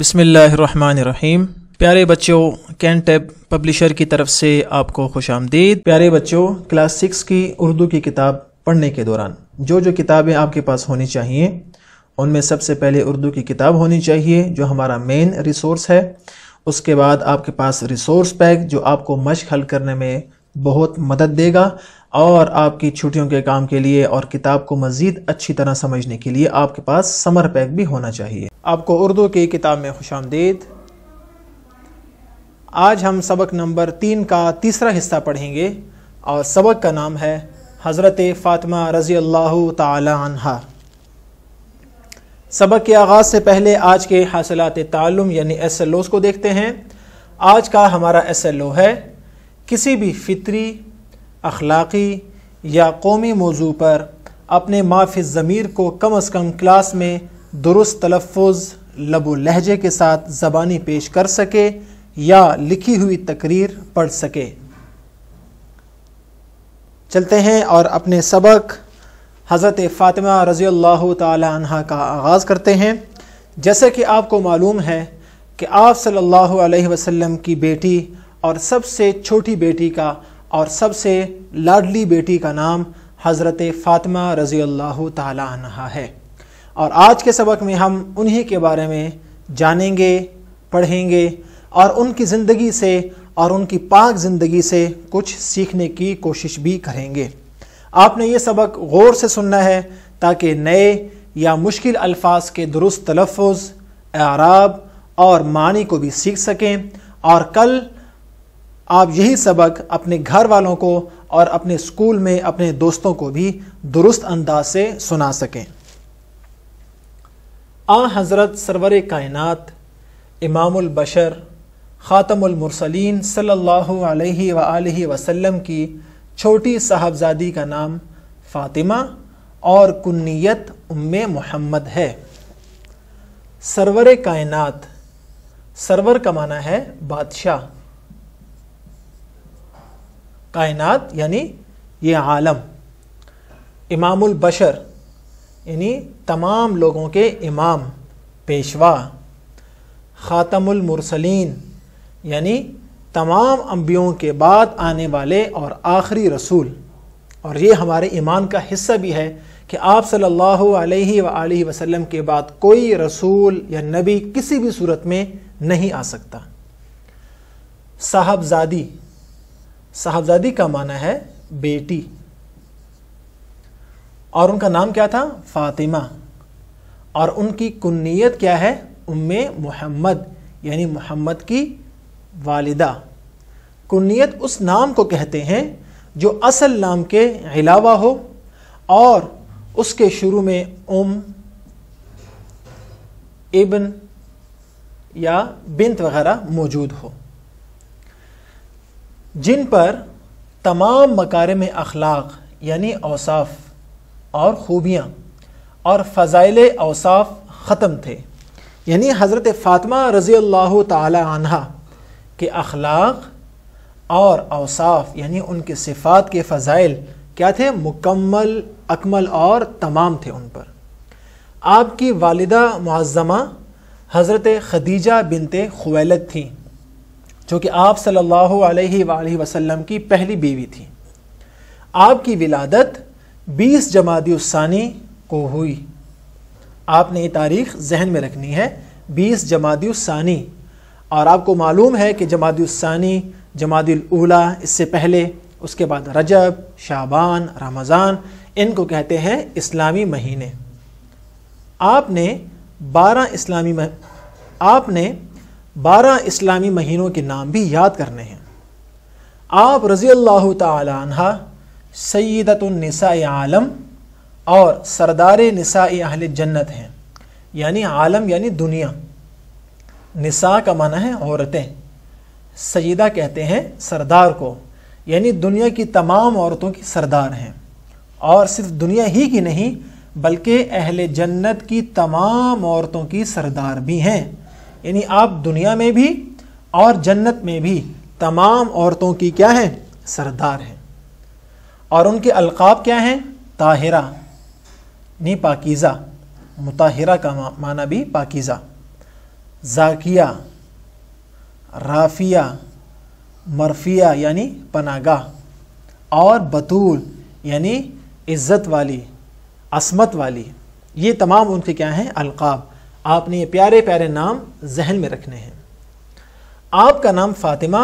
बिसमीम प्यारे बच्चों कैन टैब पब्लिशर की तरफ से आपको खुश आमदीद प्यारे बच्चों क्लास सिक्स की उर्दू की किताब पढ़ने के दौरान जो जो किताबें आपके पास होनी चाहिए उनमें सबसे पहले उर्दू की किताब होनी चाहिए जो हमारा मेन रिसोर्स है उसके बाद आपके पास रिसोर्स पैक जो आपको मश्क हल करने में बहुत मदद देगा और आपकी छुट्टियों के काम के लिए और किताब को मज़ीद अच्छी तरह समझने के लिए आपके पास समर पैक भी होना चाहिए आपको उर्दू की किताब में खुश आमदीद आज हम सबक नंबर तीन का तीसरा हिस्सा पढ़ेंगे और सबक का नाम है हज़रत फ़ातिमा रज़ी अल्लाह तहा सबक के आगाज़ से पहले आज के हासिलात तालुम यानी एस को देखते हैं आज का हमारा एस है किसी भी फितरी अखलाक़ी या कौमी मौजू पर अपने माफ़ ज़मीर को कम अज़ कम क्लास में दुरुस्त तलफ़ लबो लहजे के साथ ज़बानी पेश कर सके या लिखी हुई तकरीर पढ़ सके चलते हैं और अपने सबक हज़रत फ़ातिमा रज़ी अल्लाह का आगाज़ करते हैं जैसे कि आपको मालूम है कि आप सल्लल्लाहु अलैहि वसल्लम की बेटी और सबसे छोटी बेटी का और सबसे लाडली बेटी का नाम हज़रत फ़ातिमा रज़ी अल्लाह तहा है और आज के सबक में हम उन्हीं के बारे में जानेंगे पढ़ेंगे और उनकी ज़िंदगी से और उनकी पाक ज़िंदगी से कुछ सीखने की कोशिश भी करेंगे आपने ये सबक गौर से सुनना है ताकि नए या मुश्किल अल्फाज के दुरुस्त तलफ़ आराब और मानी को भी सीख सकें और कल आप यही सबक अपने घर वालों को और अपने स्कूल में अपने दोस्तों को भी दुरुस्त अंदाज से सुना सकें आ हज़रत सरवर कायनत इमामुल बशर ख़ातमुल मुरसलीन सल्लल्लाहु अलैहि सल्ला वसल्लम की छोटी साहबजादी का नाम फ़ातिमा और कुन्नीत उम्म मोहम्मद है सरवर कायनत सरवर का माना है बादशाह कायनात यानी ये आलम इमामुल बशर यानी तमाम लोगों के इमाम पेशवा ख़ातमुल मुरसलीन यानी तमाम अम्बियों के बाद आने वाले और आखिरी रसूल और ये हमारे ईमान का हिस्सा भी है कि आप सल्लल्लाहु अलैहि सल्ला वसल्लम के बाद कोई रसूल या नबी किसी भी सूरत में नहीं आ सकता साहबजादी साहबजादी का माना है बेटी और उनका नाम क्या था फातिमा और उनकी कुन्नीत क्या है उम्म मोहम्मद यानी मोहम्मद की वालिदा कुन्नीत उस नाम को कहते हैं जो असल नाम के अलावा हो और उसके शुरू में उम इबन या बिंत वगैरह मौजूद हो जिन पर तमाम मकार में अखलाक यानी औसाफ और ख़ूबियाँ और फ़ज़ाइल औसाफ ख़त्म थे यानी हज़रत फ़ातमा रज़ी अल्लाह तहा के अखलाक और अवसाफ यानी उनके सिफ़ात के फ़ज़ाइल क्या थे मुकम्मल अकमल और तमाम थे उन पर आपकी वालदा मुआज़मा हज़रत खदीजा बिनते खुवैलत थी जो कि आप सल्लल्लाहु अलैहि वसल्लम की पहली बीवी थी आपकी विलादत 20 जमादी उस्सानी को हुई आपने ये तारीख जहन में रखनी है 20 जमादी उस्सानी और आपको मालूम है कि जमादी उस्सानी जमादी उला इससे पहले उसके बाद रजब शाबान रमज़ान इनको कहते हैं इस्लामी महीने आपने 12 इस्लामी मह... आपने बारह इस्लामी महीनों के नाम भी याद करने हैं आप रज़ी अल्लाह तहा सैदतनसा आलम और सरदार नसा अहल जन्नत हैं यानी आलम यानी दुनिया नसा का माना है औरतें सदा कहते हैं सरदार को यानी दुनिया की तमाम औरतों की सरदार हैं और सिर्फ दुनिया ही की नहीं बल्कि अहल जन्नत की तमाम औरतों की सरदार भी हैं यानी आप दुनिया में भी और जन्नत में भी तमाम औरतों की क्या हैं सरदार हैं और उनके अलकाब क्या हैं ताहिरा नी पाकिज़ा मुताहिरा का माना भी पाकिज़ा जाकिया राफिया मरफिया यानी पनागा और बतूल यानी इज़्ज़त वाली असमत वाली ये तमाम उनके क्या हैं अलकाब आपने ये प्यारे प्यारे नाम जहन में रखने हैं आपका नाम फ़ातिमा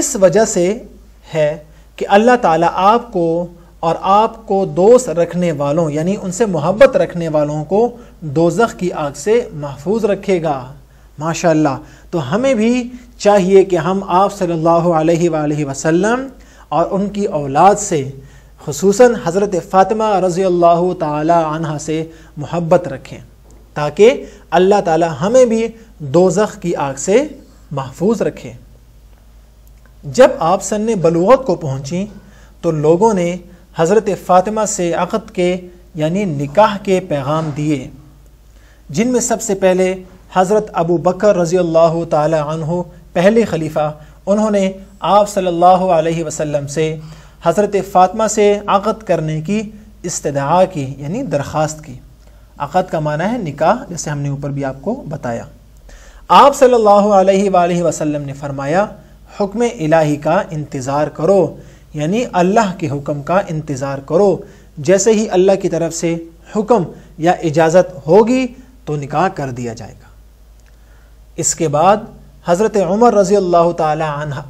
इस वजह से है कि अल्लाह ताला आपको और आपको दोस्त रखने वालों यानी उनसे मोहब्बत रखने वालों को दोजख की आग से महफूज रखेगा माशाल्लाह तो हमें भी चाहिए कि हम आप सल्लल्लाहु अलैहि वसल्लम और उनकी औलाद से खसूस हज़रत फ़ातिमा रज़ी अल्लाह तहा से मोहब्बत रखें ताकि अल्लाह ताला हमें भी दोजख की आग से महफूज रखे जब आप सन्न बलूत को पहुँची तो लोगों ने हज़रत फ़ातिमा से अक़द के यानी निकाह के पैगाम दिए जिनमें सबसे पहले हज़रत अबू बकर रज़ी अल्लाह तहु पहले खलीफ़ा उन्होंने आप सल्लल्लाहु अलैहि वसल्लम से हज़रत फ़ातिमा से आक़द करने की इस्तः की यानी दरख्वास्त की अक़द का माना है निकाह जैसे हमने ऊपर भी आपको बताया आप सल्लल्लाहु अलैहि सल्ला वसल्लम ने फरमाया हुक्म इलाही का इंतज़ार करो यानी अल्लाह के हुक्म का इंतज़ार करो जैसे ही अल्लाह की तरफ से हुक्म या इजाज़त होगी तो निकाह कर दिया जाएगा इसके बाद हज़रत उमर रज़ी अल्लाह तह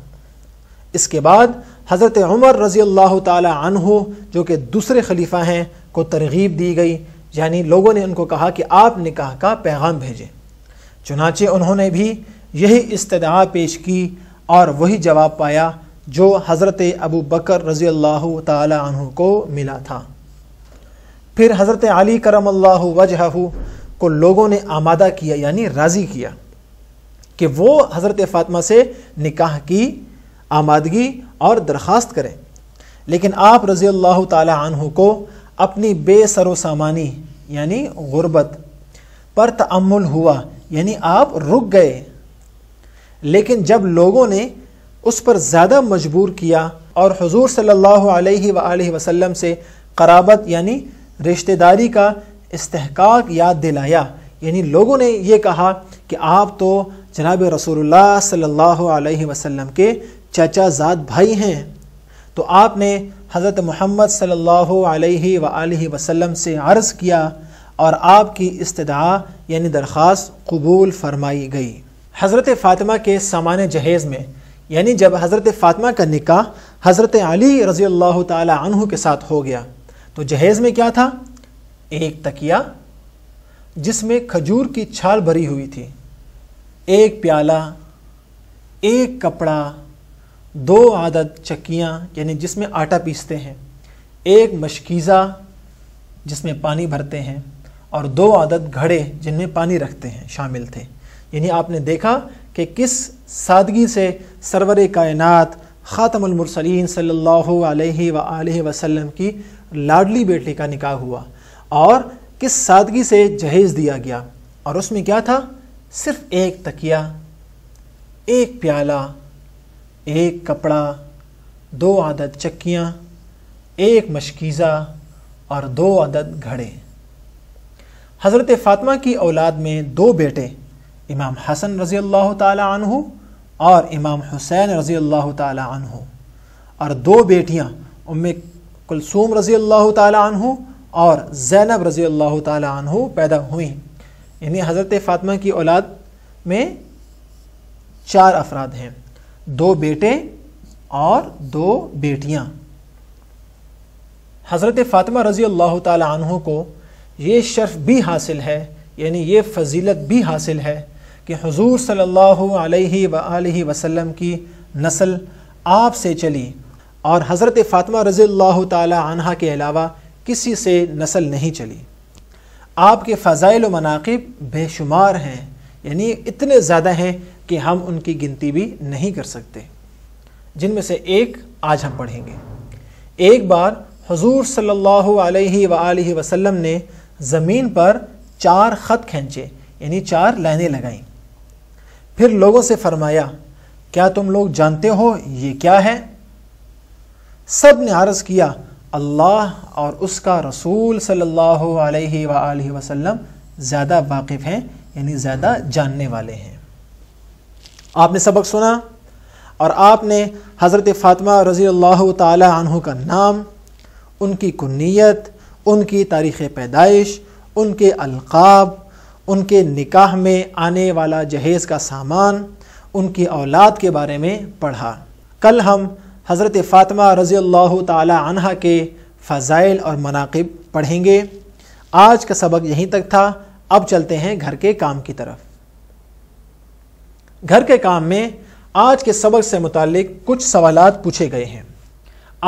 इसके बाद हज़रत उमर रज़ी अल्लाह तह जो कि दूसरे खलीफा हैं को तरगीब दी गई यानी लोगों ने उनको कहा कि आप निकाह का पैगाम भेजें चुनाचे उन्होंने भी यही इस्तदा पेश की और वही जवाब पाया जो हज़रत अबू बकर रज़ी अल्लाह तु को मिला था फिर हज़रत अली करम अल्लाह वजह को लोगों ने आमादा किया यानी राज़ी किया कि वो हज़रत फातमा से निकाह की आमादगी और दरख्वास्त करें लेकिन आप रज़ी अल्लाह तु को अपनी बेसर सामानी यानी गुर्बत पर तमुल हुआ यानी आप रुक गए लेकिन जब लोगों ने उस पर ज़्यादा मजबूर किया और हजूर सल्ला वसम से कराबत यानी रिश्तेदारी का इसतहकाक याद दिलाया यानी लोगों ने यह कहा कि आप तो जनाब रसूल सल्ला वसम के के चचाजाद भाई हैं तो आपने हज़रत महम्मद सल्ला वसम से अर्ज़ किया और आपकी इस्तदा यानी दरख्वास कबूल फरमाई गई हज़रत फ़ातिमा के सामान जहेज़ में यानी जब हज़रत फ़ातिमा का निका हज़रत अली रज़ी अल्लाह तहु के साथ हो गया तो जहेज़ में क्या था एक तकिया जिसमें खजूर की छाल भरी हुई थी एक प्याला एक कपड़ा दो आदद चक्कियाँ यानी जिसमें आटा पीसते हैं एक मशकीज़ा जिसमें पानी भरते हैं और दो आदद घड़े जिनमें पानी रखते हैं शामिल थे यानी आपने देखा कि किस सादगी से सरवर कायनत ख़ातमसलिन सल्ला वसम की लाडली बेटी का निकाह हुआ और किस सादगी से जहेज़ दिया गया और उसमें क्या था सिर्फ़ एक तकिया एक प्याला एक कपड़ा दो आदद चक्कियाँ एक मशकीज़ा और दो आदद घड़े हज़रत फ़ातिमा की औलाद में दो बेटे इमाम हसन रज़ी अल्लाह तु और इमाम हुसैन रज़ी अल्लाह तु और दो बेटियाँ उम कुलसूम रज़ी अल्लाह तु और ज़ैनब रज़ी अल्लाह तु पैदा हुई यानी हज़रत फ़ातिमा की औलाद में चार अफराद हैं दो बेटे और दो बेटियां हज़रत फ़ातिमा रज़ी अल्लाह तु को ये शर्फ भी हासिल है यानी ये फजीलत भी हासिल है कि हजूर सल्ला वसलम की नस्ल आप से चली और हज़रत फ़ातिमा रज़ी अल्लाह तह के अलावा किसी से नस्ल नहीं चली आपके फ़ज़ाइल मनाकब बेशुमार हैं यानी इतने ज़्यादा हैं कि हम उनकी गिनती भी नहीं कर सकते जिनमें से एक आज हम पढ़ेंगे एक बार हजूर सल्ला अलैहि वसल्लम ने ज़मीन पर चार ख़त खींचे यानी चार लाइनें लगाईं फिर लोगों से फरमाया क्या तुम लोग जानते हो ये क्या है सब ने आरज़ किया अल्लाह और उसका रसूल सल्लल्लाहु अलैहि वसल्लम ज़्यादा वाकिफ़ हैं यानी ज़्यादा जानने वाले हैं आपने सबक सुना और आपने हज़रत फ़ातिमा रज़ी अल्लाह तहों का नाम उनकी कुनीत उनकी तारीख़ पैदाइश उनके अलकाब उनके निकाह में आने वाला जहेज़ का सामान उनकी औलाद के बारे में पढ़ा कल हम हज़रत फ़ातिमा रज़ी अल्लाह तह के फ़ज़ाइल और मनाकब पढ़ेंगे आज का सबक यहीं तक था अब चलते हैं घर के काम की तरफ घर के काम में आज के सबक से मुतक कुछ सवाल पूछे गए हैं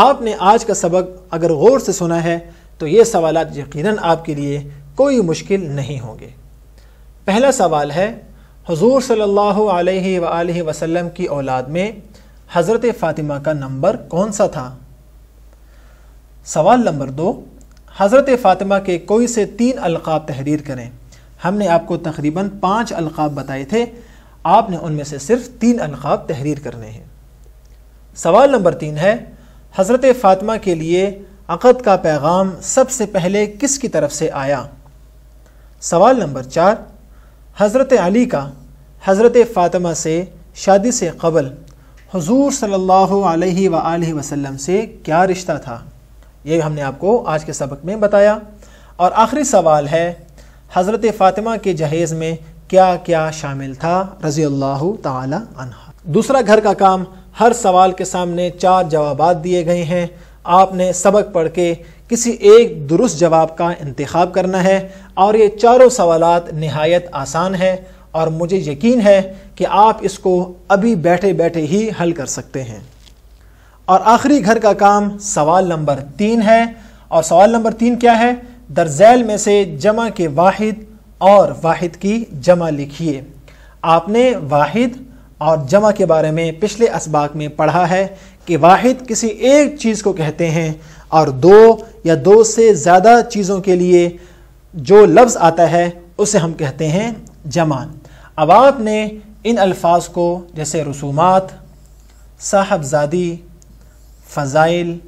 आपने आज का सबक अगर गौर से सुना है तो ये सवाल यकीनन आपके लिए कोई मुश्किल नहीं होंगे पहला सवाल है हजूर सल्ला वसम की औलाद में हज़रत फ़ातिमा का नंबर कौन सा था सवाल नंबर दो हज़रत फ़ातिमा के कोई से तीन अलकाब तहरीर करें हमने आपको तकरीबन पाँच अलकाब बताए थे आपने उनमें से सिर्फ तीन अनखाब तहरीर करने हैं सवाल नंबर तीन है हज़रत फ़ातिमा के लिए अक़द का पैगाम सबसे पहले किस की तरफ से आया सवाल नंबर चार हज़रत अली का हज़रत फ़ातिमा से शादी से कबल हजूर सल्ला वसम से क्या रिश्ता था ये हमने आपको आज के सबक में बताया और आखिरी सवाल है हज़रत फ़ातिमा के जहेज़ में क्या क्या शामिल था रजी अल्लाह तहा दूसरा घर का काम हर सवाल के सामने चार जवाब दिए गए हैं आपने सबक पढ़ के किसी एक दुरुस्त जवाब का इंतखब करना है और ये चारों सवाल नहायत आसान है और मुझे यकीन है कि आप इसको अभी बैठे बैठे ही हल कर सकते हैं और आखिरी घर का काम सवाल नंबर तीन है और सवाल नंबर तीन क्या है दर्जैल में से जमा के वाहिद और वाहिद की जमा लिखिए आपने वाहिद और जमा के बारे में पिछले इसबाक में पढ़ा है कि वाहिद किसी एक चीज़ को कहते हैं और दो या दो से ज़्यादा चीज़ों के लिए जो लफ्ज़ आता है उसे हम कहते हैं जमा अब आपने इन अल्फाज को जैसे रसूमात साहबजादी फ़ज़ाइल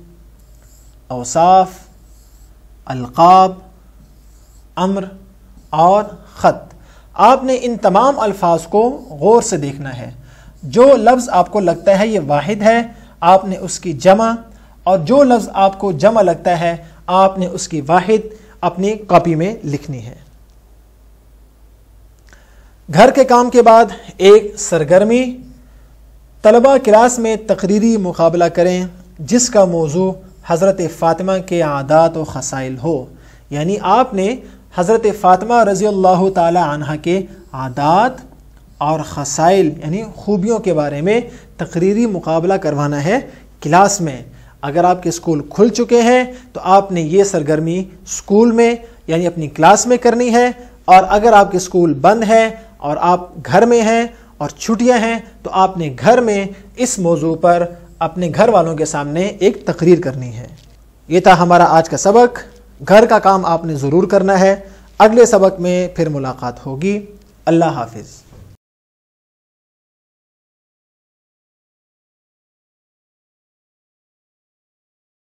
अवसाफ़ अलकाब अम्र और ख़त आपने इन तमाम अल्फाज को गौर से देखना है जो लफ्ज़ आपको लगता है ये वाहिद है आपने उसकी जमा और जो लफ्ज़ आपको जमा लगता है आपने उसकी वाहिद अपनी कॉपी में लिखनी है घर के काम के बाद एक सरगर्मी तलबा क्लास में तकरीरी मुकाबला करें जिसका मौजू हज़रत फ़ातिमा के आदात व खसाइल हो यानी आपने हज़रत फ़ातिमा रज़ी अल्लाह तह के आदात और खसाइल यानी खूबियों के बारे में तकरीरी मुकाबला करवाना है क्लास में अगर आपके स्कूल खुल चुके हैं तो आपने ये सरगर्मी स्कूल में यानी अपनी क्लास में करनी है और अगर आपके स्कूल बंद है और आप घर में हैं और छुट्टियां हैं तो आपने घर में इस मौजू पर अपने घर वालों के सामने एक तकरीर करनी है ये था हमारा आज का सबक घर का काम आपने ज़रूर करना है अगले सबक में फिर मुलाकात होगी अल्लाह हाफिज़